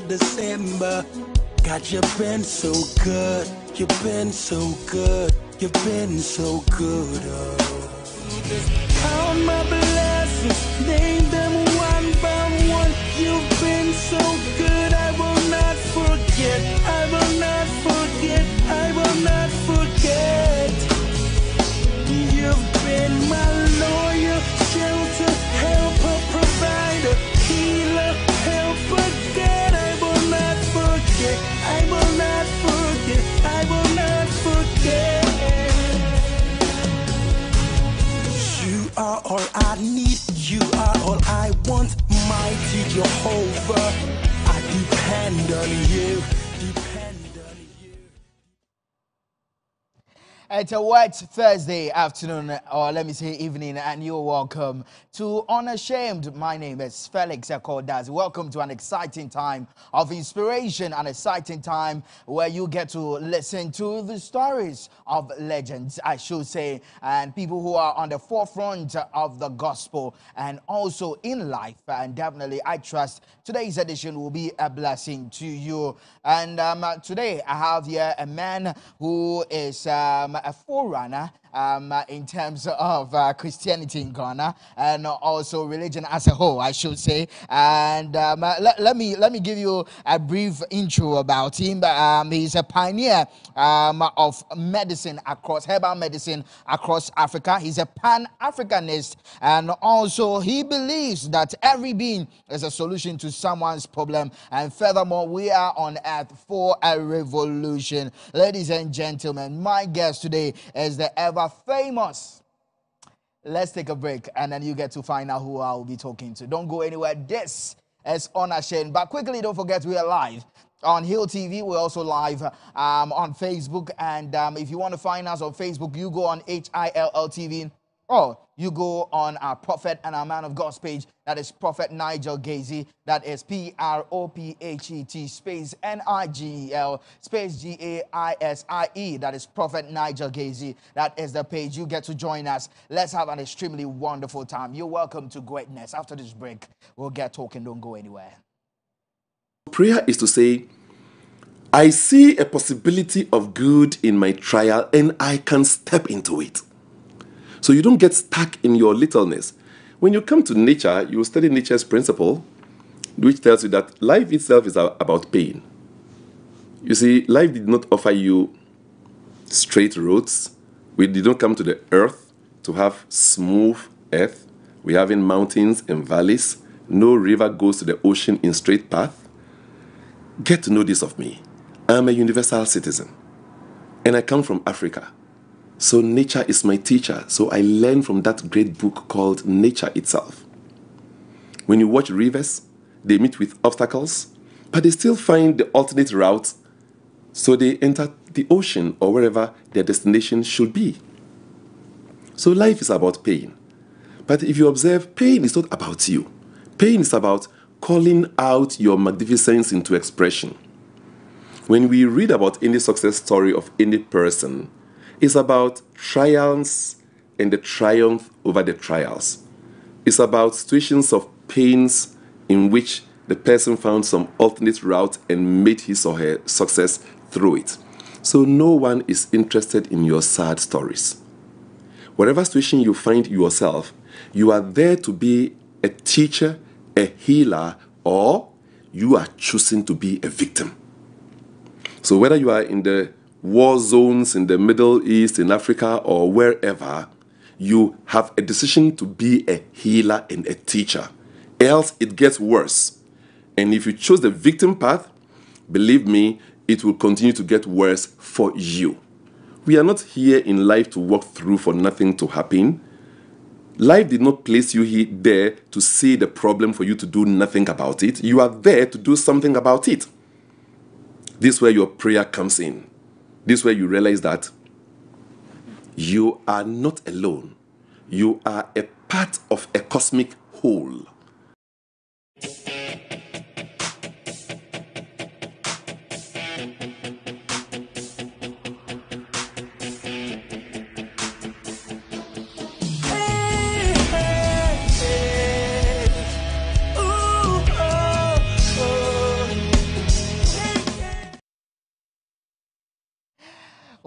to December. God, you've been so good. You've been so good. You've been so good. Oh. count my blessings, name them one by one. You've been so good, I will not forget. are all I need. You are all I want. Mighty Jehovah, I depend on you. It's a wet Thursday afternoon, or let me say evening, and you're welcome to Unashamed. My name is Felix Akordas. Welcome to an exciting time of inspiration, an exciting time where you get to listen to the stories of legends, I should say, and people who are on the forefront of the gospel and also in life. And definitely, I trust today's edition will be a blessing to you. And um, today, I have here a man who is. Um, a forerunner um, uh, in terms of uh, Christianity in Ghana and also religion as a whole, I should say. And um, uh, let, let, me, let me give you a brief intro about him. Um, he's a pioneer um, of medicine across, herbal medicine across Africa. He's a pan Africanist, and also he believes that every being is a solution to someone's problem. And furthermore, we are on earth for a revolution. Ladies and gentlemen, my guest today is the ever are famous. Let's take a break and then you get to find out who I will be talking to. Don't go anywhere. This is Honor Shane. But quickly, don't forget we are live on Hill TV. We're also live um, on Facebook. And um, if you want to find us on Facebook, you go on HILL TV or oh, you go on our prophet and our man of God's page. That is Prophet Nigel Gazy. That is P R O P H E T space N I G E L space G A I S I E. That is Prophet Nigel Gazy. That is the page. You get to join us. Let's have an extremely wonderful time. You're welcome to greatness. After this break, we'll get talking. Don't go anywhere. Prayer is to say, I see a possibility of good in my trial and I can step into it. So you don't get stuck in your littleness. When you come to nature, you study nature's principle, which tells you that life itself is about pain. You see, life did not offer you straight roads. We did not come to the earth to have smooth earth. We have in mountains and valleys. No river goes to the ocean in straight path. Get to know this of me. I'm a universal citizen. And I come from Africa. So nature is my teacher. So I learn from that great book called Nature itself. When you watch rivers, they meet with obstacles, but they still find the alternate route so they enter the ocean or wherever their destination should be. So life is about pain. But if you observe, pain is not about you. Pain is about calling out your magnificence into expression. When we read about any success story of any person, it's about trials and the triumph over the trials. It's about situations of pains in which the person found some alternate route and made his or her success through it. So no one is interested in your sad stories. Whatever situation you find yourself, you are there to be a teacher, a healer, or you are choosing to be a victim. So whether you are in the war zones in the Middle East, in Africa, or wherever, you have a decision to be a healer and a teacher. Else, it gets worse. And if you choose the victim path, believe me, it will continue to get worse for you. We are not here in life to walk through for nothing to happen. Life did not place you here, there to see the problem for you to do nothing about it. You are there to do something about it. This is where your prayer comes in. This way you realize that you are not alone. You are a part of a cosmic whole.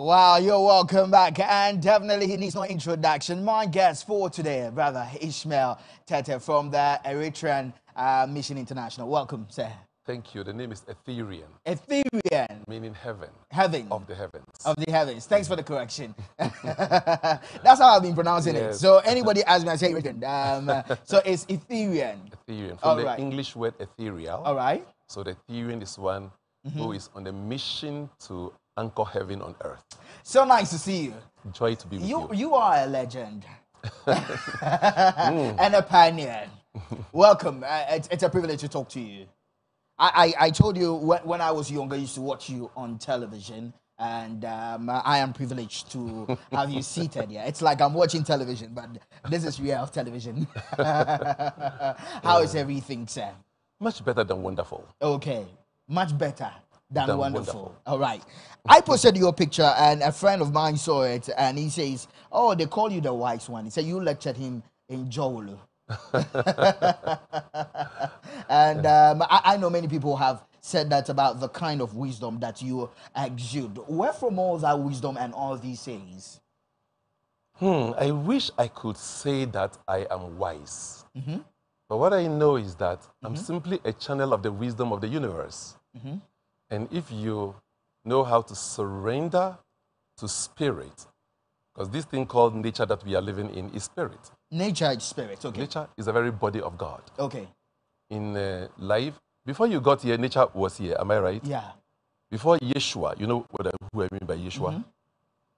Wow, you're welcome back. And definitely he needs no introduction. My guest for today, brother Ishmael Tete from the Eritrean uh, Mission International. Welcome, sir. Thank you. The name is Etherean. Etherean. Meaning heaven. Heaven. Of the heavens. Of the heavens. Thanks for the correction. That's how I've been pronouncing yes. it. So anybody asks me, I say written. Um, uh, so it's Etherean. Etherean. From All the right. English word ethereal. All right. So the Etherean is one mm -hmm. who mm-hmm. is on the mission to anchor heaven on earth. So nice to see you. Joy to be with you. You, you are a legend and a pioneer. Welcome. Uh, it's, it's, a privilege to talk to you. I, I, I told you when, when, I was younger, I used to watch you on television. And um, I am privileged to have you seated here. It's like I'm watching television, but this is real television. How yeah. is everything, sir? Much better than wonderful. Okay, much better than, than wonderful. wonderful. All right. I posted your picture, and a friend of mine saw it, and he says, "Oh, they call you the wise one." He said you lectured him in Joel, and um, I, I, know many people have said that about the kind of wisdom that you exude. Where from all that wisdom and all these sayings? Hmm, I wish I could say that I am wise. Mm -hmm. But what I know is that mm -hmm. I'm mm-hmm. simply a channel of the wisdom of the universe. Mm -hmm. And if you know how to surrender to spirit, because this thing called nature that we are living in is spirit. Nature is spirit, okay. Nature is the very body of God. Okay. In uh, life, before you got here, nature was here, am I right? Yeah. Before Yeshua, you know what I, who I mean by Yeshua? Mm -hmm.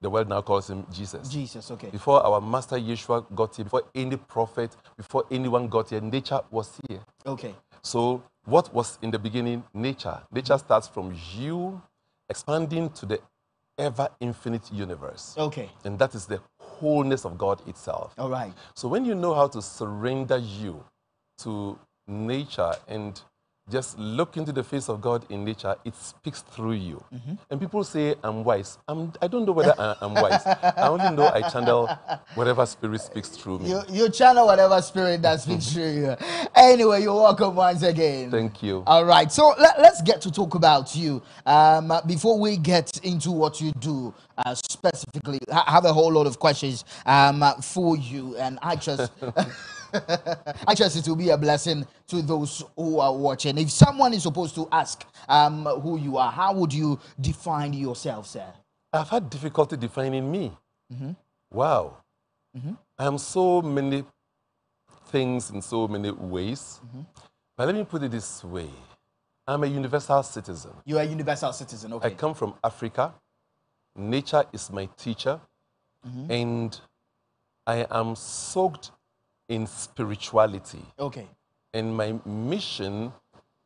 The world now calls him Jesus. Jesus, okay. Before our master Yeshua got here, before any prophet, before anyone got here, nature was here. Okay. So what was in the beginning nature nature starts from you expanding to the ever infinite universe okay and that is the wholeness of god itself all right so when you know how to surrender you to nature and just look into the face of God in nature. It speaks through you. Mm -hmm. And people say, I'm wise. I'm, I don't know whether I, am wise. I only know I channel whatever spirit speaks through me. You, you channel whatever spirit that speaks mm-hmm. through you. Anyway, you're welcome once again. Thank you. All right. So let, us get to talk about you. Um, before we get into what you do uh, specifically, I have a whole lot of questions um, for you. And I just. I trust it will be a blessing to those who are watching. If someone is supposed to ask um, who you are, how would you define yourself, sir? I've had difficulty defining me. Mm-hmm. Wow. Mm-hmm. I am so many things in so many ways. Mm-hmm. But let me put it this way I'm a universal citizen. You are a universal citizen, okay. I come from Africa. Nature is my teacher. Mm-hmm. And I am soaked in spirituality. Okay. And my mission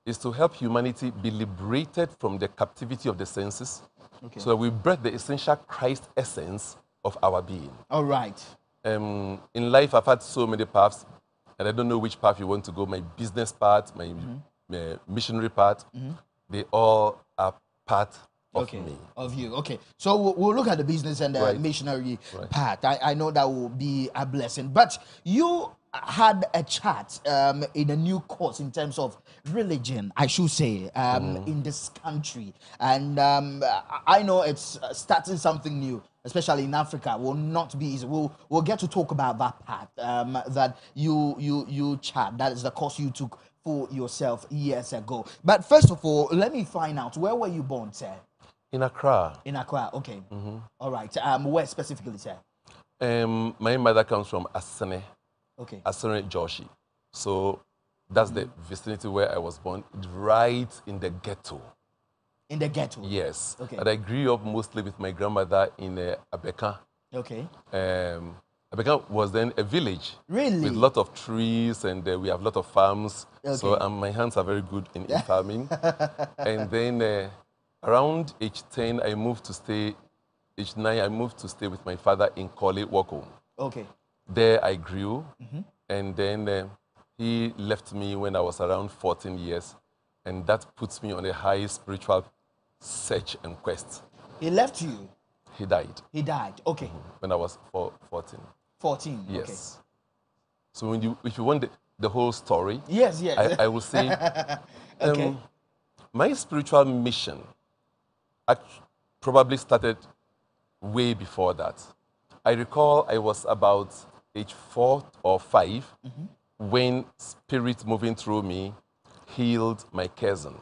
is to help humanity be liberated from the captivity of the senses okay. so that we breathe the essential Christ essence of our being. All right. Um, in life, I've had so many paths, and I don't know which path you want to go my business path, my, mm -hmm. my missionary path. Mm -hmm. They all are part okay. Of, of you. Okay. So we'll, we'll, look at the business and the right. missionary right. part. I, I know that will be a blessing. But you had a chat um, in a new course in terms of religion, I should say, um, mm. in this country. And um, I know it's uh, starting something new, especially in Africa, will not be easy. We'll, we'll get to talk about that part um, that you, you, you chat. That is the course you took for yourself years ago. But first of all, let me find out where were you born, sir? In Accra. In Accra, okay. Mm -hmm. All right. Um, where specifically, sir? Um, my mother comes from Asene. Okay. Asene, Joshi. So that's mm -hmm. the mm-hmm. vicinity where I was born, right in the ghetto. In the ghetto? Yes. Okay. And I grew up mostly with my grandmother in uh, Abeka. Okay. Um, Abeka was then a village. Really? With a lot of trees and uh, we have a lot of farms. Okay. So um, my hands are very good in, in farming. and then uh, Around age 10, I moved to stay, age 9, I moved to stay with my father in Kole, Wako. Okay. There I grew, mm -hmm. and then uh, he left me when I was around 14 years, and that puts me on a high spiritual search and quest. He left you? He died. He died, okay. Mm -hmm. When I was four, 14. 14, yes. Okay. So when you, if you want the, the whole story, yes, yes. I, I will say okay. Um, my spiritual mission probably started way before that. I recall I was about age four or 5 mm-hmm. when spirit moving through me healed my cousin.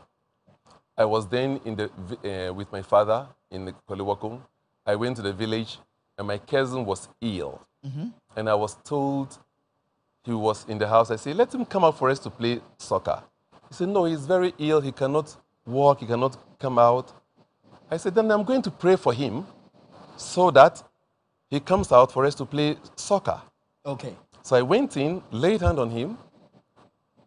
I was then in the, uh, with my father in the Koliwakung. I went to the village and my cousin was ill. Mm-hmm. And I was told he was in the house. I said, let him come out for us to play soccer. He said, no, he's very ill. He cannot walk. He cannot come out. I said, then I'm going to pray for him so that he comes out for us to play soccer. Okay. So I went in, laid hand on him,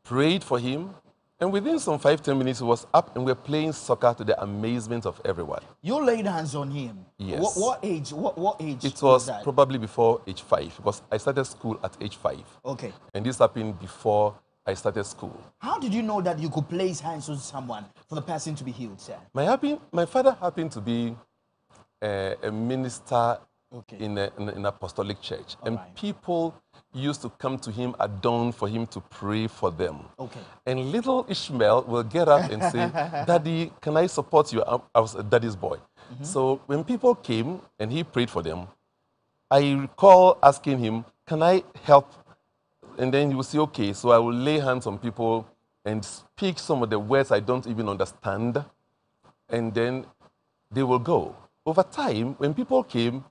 prayed for him, and within some five, ten minutes, he was up and we were playing soccer to the amazement of everyone. You laid hands on him? Yes. What, what age? What, what age? It was, was probably before age five because I started school at age five. Okay. And this happened before I started school. How did you know that you could place hands on someone for the person to be healed, sir? My, happy, my father happened to be a, eh, a minister okay. in, a, in, apostolic church, All and right. people used to come to him at dawn for him to pray for them. Okay. And little Ishmael will get up and say, "Daddy, can I support you?" I was a daddy's boy, mm -hmm. so when people came and he prayed for them, I recall asking him, "Can I help and then you will see, okay, so I will lay hands on people and speak some of the words I don't even understand, and then they will go. Over time, when people came,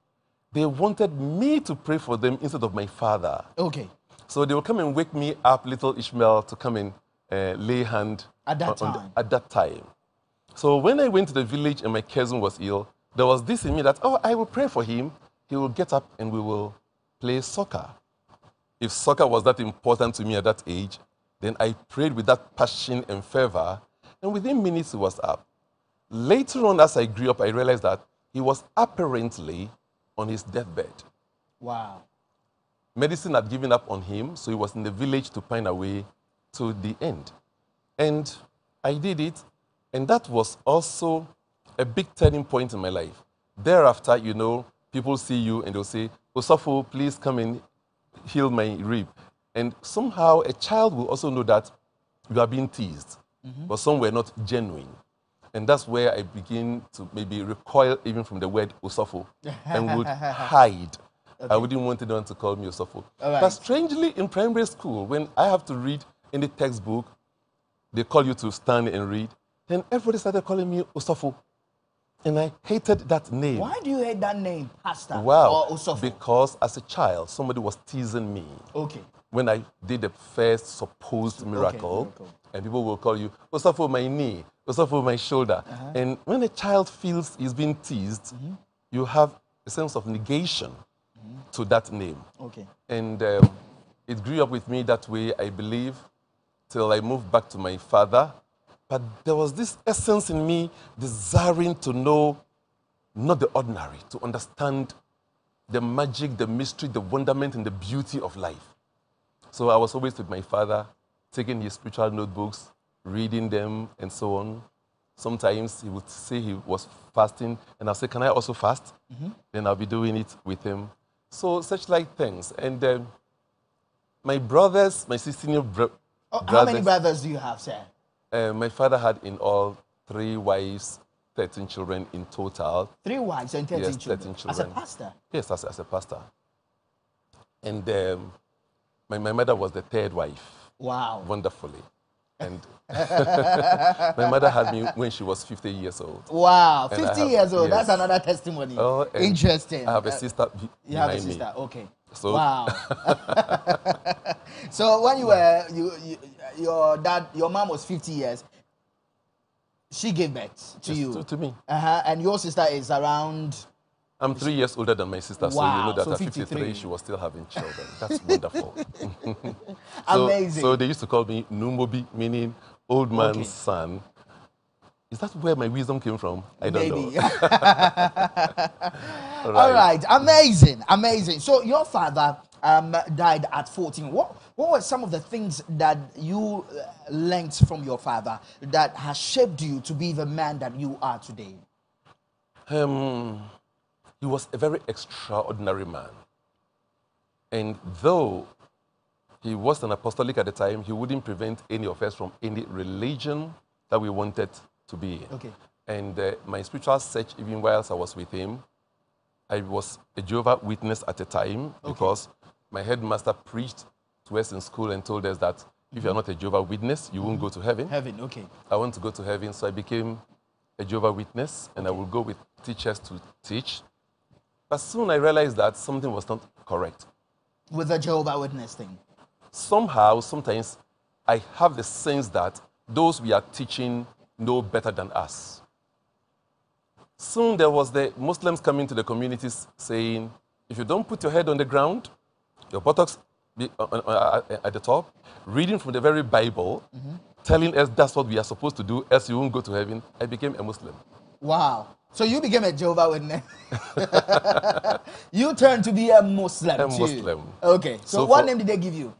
they wanted me to pray for them instead of my father. Okay. So they will come and wake me up, little Ishmael, to come and uh, lay hand at that, on, time. The, at that time. So when I went to the village and my cousin was ill, there was this in me that, oh, I will pray for him. He will get up and we will play soccer if soccer was that important to me at that age, then I prayed with that passion and fervor, and within minutes he was up. Later on, as I grew up, I realized that he was apparently on his deathbed. Wow. Medicine had given up on him, so he was in the village to pine away to the end. And I did it, and that was also a big turning point in my life. Thereafter, you know, people see you and they'll say, "Osafu, please come in heal my rib. And somehow a child will also know that you are being teased, mm -hmm. but some were not genuine. And that's where I begin to maybe recoil even from the word Osofo and would hide. Okay. I wouldn't want anyone to call me Osofo. Right. But strangely, in primary school, when I have to read in the textbook, they call you to stand and read, then everybody started calling me Osofo. And I hated that name. Why do you hate that name, Pastor? Well, because as a child, somebody was teasing me. Okay. When I did the first supposed miracle, okay, miracle. and people will call you, Osafo, my knee, Osafo, my shoulder. Uh -huh. And when a child feels he's being teased, mm -hmm. you have a sense of negation mm -hmm. to that name. Okay. And um, it grew up with me that way, I believe, till I moved back to my father but there was this essence in me desiring to know not the ordinary, to understand the magic, the mystery, the wonderment, and the beauty of life. So I was always with my father, taking his spiritual notebooks, reading them, and so on. Sometimes he would say he was fasting, and I'll say, Can I also fast? Mm-hmm. Then I'll be doing it with him. So, such like things. And uh, my brothers, my senior bro- oh, brothers. How many brothers do you have, sir? Uh, my father had in all three wives, 13 children in total. Three wives and 13, yes, 13 children. children. As a pastor? Yes, as, as a pastor. And um, my, my mother was the third wife. Wow. Wonderfully. And my mother had me when she was 50 years old. Wow, 50 have, years old. Yes. That's another testimony. Oh, Interesting. I have a sister. You have a sister. Me. Okay. So wow. so when you were you, you, your dad your mom was 50 years. She gave birth to you. To, to me. Uh-huh. And your sister is around I'm three years older than my sister, wow. so you know that so at 53. 53. she was still having children. That's wonderful. so, Amazing. So they used to call me Numobi, meaning old man's okay. son. Is that where my wisdom came from? I don't Maybe. know. All, right. All right, amazing, amazing. So your father um, died at 14. What what were some of the things that you uh, learned from your father that has shaped you to be the man that you are today? Um, he was a very extraordinary man. And though he was an apostolic at the time, he wouldn't prevent any of us from any religion that we wanted to be. Okay. And uh, my spiritual search, even whilst I was with him, I was a Jehovah Witness at the time okay. because my headmaster preached to us in school and told us that if you are mm-hmm. not a Jehovah Witness, you won't go to heaven. Heaven, okay. I want to go to heaven, so I became a Jehovah Witness, and I will go with teachers to teach. But soon I realized that something was not correct. With the Jehovah Witness thing? Somehow, sometimes, I have the sense that those we are teaching know better than us. Soon there was the Muslims coming to the communities saying, if you don't put your head on the ground, your buttocks uh, uh, uh, at the top, reading from the very Bible, mm-hmm. telling us that's what we are supposed to do, else you won't go to heaven, I became a Muslim. Wow. So you became a Jehovah Witness. you turned to be a Muslim. A too. Muslim. Okay. So, so what for, name did they give you?